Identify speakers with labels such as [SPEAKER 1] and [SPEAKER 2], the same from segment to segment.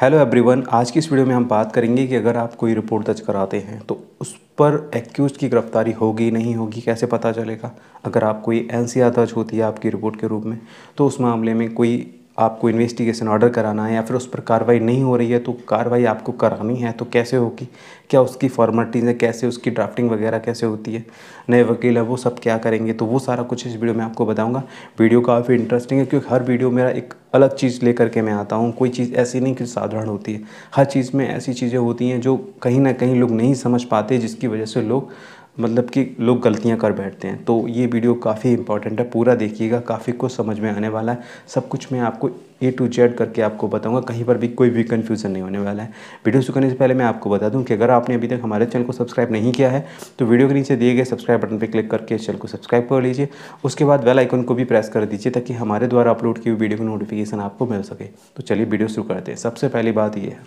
[SPEAKER 1] hello everyone आज की इस वीडियो में हम बात करेंगे कि अगर आप कोई रिपोर्ट दर्ज कराते हैं तो उस पर एक्यूज की गिरफ्तारी होगी नहीं होगी कैसे पता चलेगा अगर आप कोई एन दर्ज होती है आपकी रिपोर्ट के रूप में तो उस मामले में कोई आपको इन्वेस्टिगेशन ऑर्डर कराना है या फिर उस पर कार्रवाई नहीं हो रही है तो कार्रवाई आपको करानी है तो कैसे होगी क्या उसकी फॉर्मेलिटीज़ है कैसे उसकी ड्राफ्टिंग वगैरह कैसे होती है नए वकील है वो सब क्या करेंगे तो वो सारा कुछ इस वीडियो में आपको बताऊँगा वीडियो काफ़ी इंटरेस्टिंग है क्योंकि हर वीडियो मेरा एक अलग चीज़ ले करके मैं आता हूँ कोई चीज़ ऐसी नहीं कि साधारण होती है हर चीज़ में ऐसी चीज़ें होती हैं जो कहीं ना कहीं लोग नहीं समझ पाते जिसकी वजह से लोग मतलब कि लोग गलतियां कर बैठते हैं तो ये वीडियो काफ़ी इंपॉर्टेंट है पूरा देखिएगा काफ़ी कुछ समझ में आने वाला है सब कुछ मैं आपको ए टू जेड करके आपको बताऊंगा कहीं पर भी कोई भी कन्फ्यूज़न नहीं होने वाला है वीडियो शुरू करने से पहले मैं आपको बता दूं कि अगर आपने अभी तक हमारे चैनल को सब्सक्राइब नहीं किया है तो वीडियो के नीचे दिए गए सब्सक्राइब बटन पर क्लिक करके इस चैनल को सब्सक्राइब कर लीजिए उसके बाद वेल आइकन को भी प्रेस कर दीजिए ताकि हमारे द्वारा अपलोड की हुई वीडियो की नोटिफिकेशन आपको मिल सके तो चलिए वीडियो शुरू करते हैं सबसे पहली बात ये है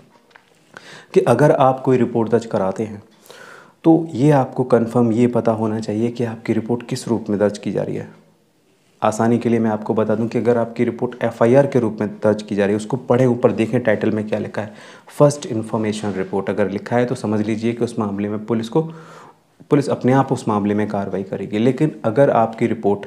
[SPEAKER 1] कि अगर आप कोई रिपोर्ट दर्ज कराते हैं तो ये आपको कंफर्म ये पता होना चाहिए कि आपकी रिपोर्ट किस रूप में दर्ज की जा रही है आसानी के लिए मैं आपको बता दूं कि अगर आपकी रिपोर्ट एफआईआर के रूप में दर्ज की जा रही है उसको पढ़े ऊपर देखें टाइटल में क्या लिखा है फर्स्ट इन्फॉर्मेशन रिपोर्ट अगर लिखा है तो समझ लीजिए कि उस मामले में पुलिस को पुलिस अपने आप उस मामले में कार्रवाई करेगी लेकिन अगर आपकी रिपोर्ट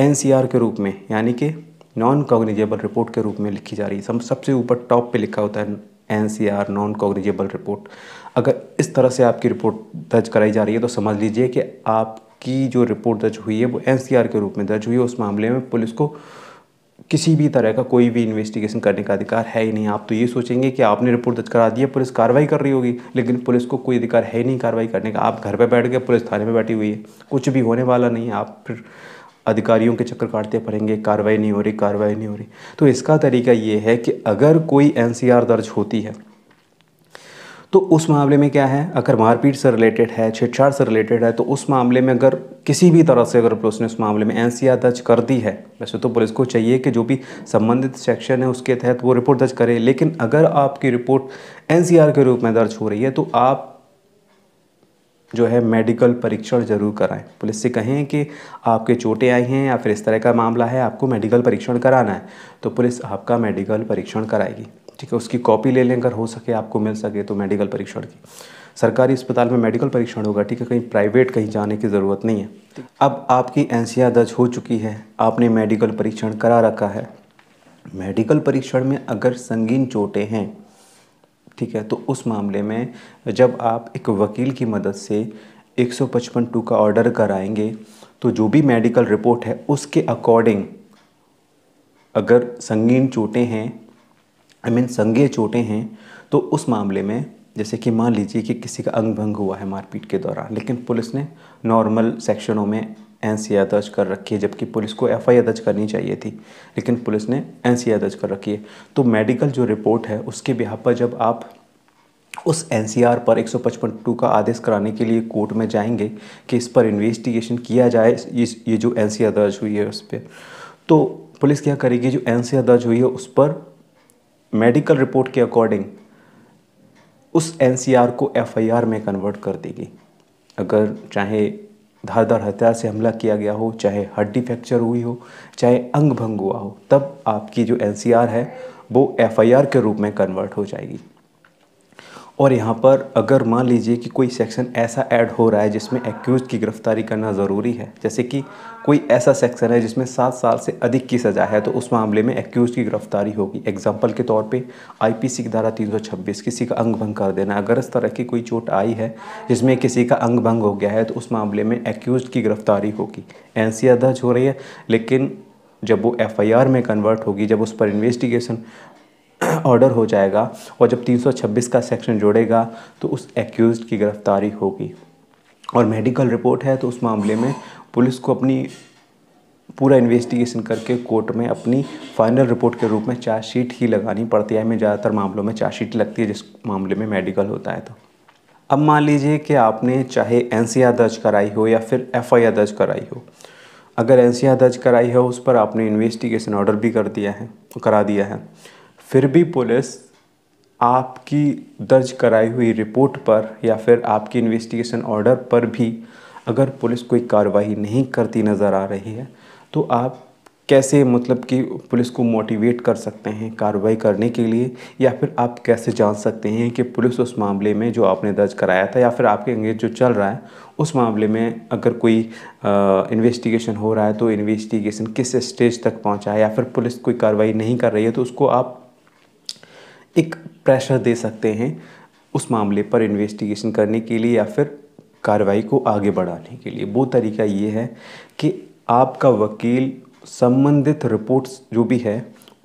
[SPEAKER 1] एन के रूप में यानी कि नॉन कॉग्निजेबल रिपोर्ट के रूप में लिखी जा रही है सबसे ऊपर टॉप पर लिखा होता है N C R non cognizable report अगर इस तरह से आपकी रिपोर्ट दर्ज कराई जा रही है तो समझ लीजिए कि आपकी जो रिपोर्ट दर्ज हुई है वो एन सी आर के रूप में दर्ज हुई है उस मामले में पुलिस को किसी भी तरह का कोई भी इन्वेस्टिगेशन करने का अधिकार है ही नहीं आप तो ये सोचेंगे कि आपने रिपोर्ट दर्ज करा दी है पुलिस कार्रवाई कर रही होगी लेकिन पुलिस को कोई अधिकार है ही नहीं कार्रवाई करने का आप घर पर बैठ गए पुलिस थाने में बैठी हुई है कुछ भी होने वाला नहीं है आप फिर अधिकारियों के चक्कर काटते पड़ेंगे कार्रवाई नहीं हो रही कार्रवाई नहीं हो रही तो इसका तरीका ये है कि अगर कोई एन दर्ज होती है तो उस मामले में क्या है अगर मारपीट से रिलेटेड है छेड़छाड़ से रिलेटेड है तो उस मामले में अगर किसी भी तरह से अगर पुलिस ने उस मामले में एन दर्ज कर दी है वैसे तो पुलिस को चाहिए कि जो भी संबंधित सेक्शन है उसके तहत वो रिपोर्ट दर्ज करे लेकिन अगर आपकी रिपोर्ट एन के रूप में दर्ज हो रही है तो आप जो है मेडिकल परीक्षण जरूर कराएं पुलिस से कहें कि आपके चोटें आई हैं या फिर इस तरह का मामला है आपको मेडिकल परीक्षण कराना है तो पुलिस आपका मेडिकल परीक्षण कराएगी ठीक है उसकी कॉपी ले लें अगर हो सके आपको मिल सके तो मेडिकल परीक्षण की सरकारी अस्पताल में मेडिकल परीक्षण होगा ठीक है कहीं प्राइवेट कहीं जाने की ज़रूरत नहीं है अब आपकी एन दर्ज हो चुकी है आपने मेडिकल परीक्षण करा रखा है मेडिकल परीक्षण में अगर संगीन चोटें हैं ठीक है तो उस मामले में जब आप एक वकील की मदद से 155 टू का ऑर्डर कराएंगे तो जो भी मेडिकल रिपोर्ट है उसके अकॉर्डिंग अगर संगीन चोटें हैं आई मीन संगे चोटें हैं तो उस मामले में जैसे कि मान लीजिए कि किसी का अंग भंग हुआ है मारपीट के दौरान लेकिन पुलिस ने नॉर्मल सेक्शनों में एन दर्ज कर रखी है जबकि पुलिस को एफ दर्ज करनी चाहिए थी लेकिन पुलिस ने एन दर्ज कर रखी है तो मेडिकल जो रिपोर्ट है उसके बिहार पर जब आप उस आर पर 155.2 का आदेश कराने के लिए कोर्ट में जाएंगे कि इस पर इन्वेस्टिगेशन किया जाए ये जो एनसीआर दर्ज हुई है उस पर तो पुलिस क्या करेगी जो एनसीआर दर्ज हुई है उस पर मेडिकल रिपोर्ट के अकॉर्डिंग उस एन को एफ में कन्वर्ट कर देगी अगर चाहे धारदार हथियार से हमला किया गया हो चाहे हड्डी फ्रैक्चर हुई हो चाहे अंग भंग हुआ हो तब आपकी जो एन है वो एफ के रूप में कन्वर्ट हो जाएगी और यहाँ पर अगर मान लीजिए कि कोई सेक्शन ऐसा ऐड हो रहा है जिसमें एक्यूज की गिरफ्तारी करना ज़रूरी है जैसे कि कोई ऐसा सेक्शन है जिसमें सात साल से अधिक की सज़ा है तो उस मामले में एक्यूज की गिरफ्तारी होगी एग्जाम्पल के तौर पे आईपीसी की धारा 326 किसी का अंग भंग कर देना अगर इस तरह की कोई चोट आई है जिसमें किसी का अंग भंग हो गया है तो उस मामले में एक्यूज की गिरफ्तारी होगी एन दर्ज हो रही है लेकिन जब वो एफ़ में कन्वर्ट होगी जब उस पर इन्वेस्टिगेशन ऑर्डर हो जाएगा और जब 326 का सेक्शन जोड़ेगा तो उस एक्यूज़ की गिरफ्तारी होगी और मेडिकल रिपोर्ट है तो उस मामले में पुलिस को अपनी पूरा इन्वेस्टिगेशन करके कोर्ट में अपनी फाइनल रिपोर्ट के रूप में चार्जशीट ही लगानी पड़ती है हमें ज़्यादातर मामलों में चार्जशीट लगती है जिस मामले में मेडिकल होता है तो अब मान लीजिए कि आपने चाहे एन दर्ज कराई हो या फिर एफ दर्ज कराई हो अगर एन दर्ज कराई हो उस पर आपने इन्वेस्टिगेशन ऑर्डर भी कर दिया है करा दिया है फिर भी पुलिस आपकी दर्ज कराई हुई रिपोर्ट पर या फिर आपकी इन्वेस्टिगेशन ऑर्डर पर भी अगर पुलिस कोई कार्रवाई नहीं करती नज़र आ रही है तो आप कैसे मतलब कि पुलिस को मोटिवेट कर सकते हैं कार्रवाई करने के लिए या फिर आप कैसे जान सकते हैं कि पुलिस उस मामले में जो आपने दर्ज कराया था या फिर आपके अंगेज जो चल रहा है उस मामले में अगर कोई इन्वेस्टिगेशन हो रहा है तो इन्वेस्टिगेशन किस स्टेज तक पहुंचा है या फिर पुलिस कोई कार्रवाई नहीं कर रही है तो उसको आप एक प्रेशर दे सकते हैं उस मामले पर इन्वेस्टिगेशन करने के लिए या फिर कार्रवाई को आगे बढ़ाने के लिए वो तरीका ये है कि आपका वकील संबंधित रिपोर्ट्स जो भी है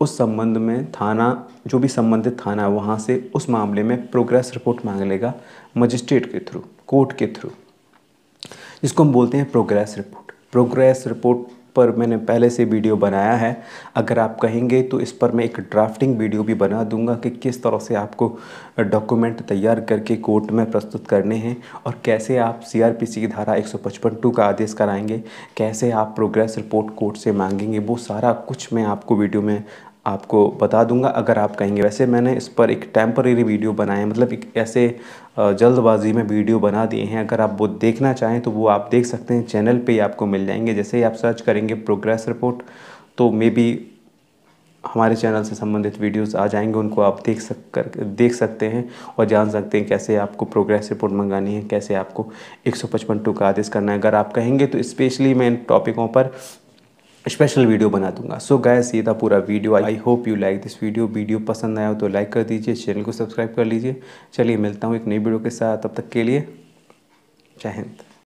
[SPEAKER 1] उस संबंध में थाना जो भी संबंधित थाना है वहाँ से उस मामले में प्रोग्रेस रिपोर्ट मांग लेगा मजिस्ट्रेट के थ्रू कोर्ट के थ्रू जिसको हम बोलते हैं प्रोग्रेस रिपोर्ट प्रोग्रेस रिपोर्ट पर मैंने पहले से वीडियो बनाया है अगर आप कहेंगे तो इस पर मैं एक ड्राफ्टिंग वीडियो भी बना दूंगा कि किस तरह से आपको डॉक्यूमेंट तैयार करके कोर्ट में प्रस्तुत करने हैं और कैसे आप सीआरपीसी की धारा एक सौ का आदेश कराएंगे कैसे आप प्रोग्रेस रिपोर्ट कोर्ट से मांगेंगे वो सारा कुछ मैं आपको वीडियो में आपको बता दूंगा अगर आप कहेंगे वैसे मैंने इस पर एक टेम्पररी वीडियो बनाए मतलब एक ऐसे जल्दबाजी में वीडियो बना दिए हैं अगर आप वो देखना चाहें तो वो आप देख सकते हैं चैनल पे ही आपको मिल जाएंगे जैसे ही आप सर्च करेंगे प्रोग्रेस रिपोर्ट तो मे बी हमारे चैनल से संबंधित वीडियोस आ जाएंगे उनको आप देख सक कर देख सकते हैं और जान सकते हैं कैसे आपको प्रोग्रेस रिपोर्ट मंगानी है कैसे आपको 155 टू का आदेश करना है अगर आप कहेंगे तो स्पेशली मैं इन टॉपिकों पर स्पेशल वीडियो बना दूंगा सो गैस ये था पूरा video I hope you like this video video पसंद आया हो तो लाइक कर दीजिए चैनल को सब्सक्राइब कर लीजिए चलिए मिलता हूँ एक नई वीडियो के साथ तब तक के लिए जय हिंद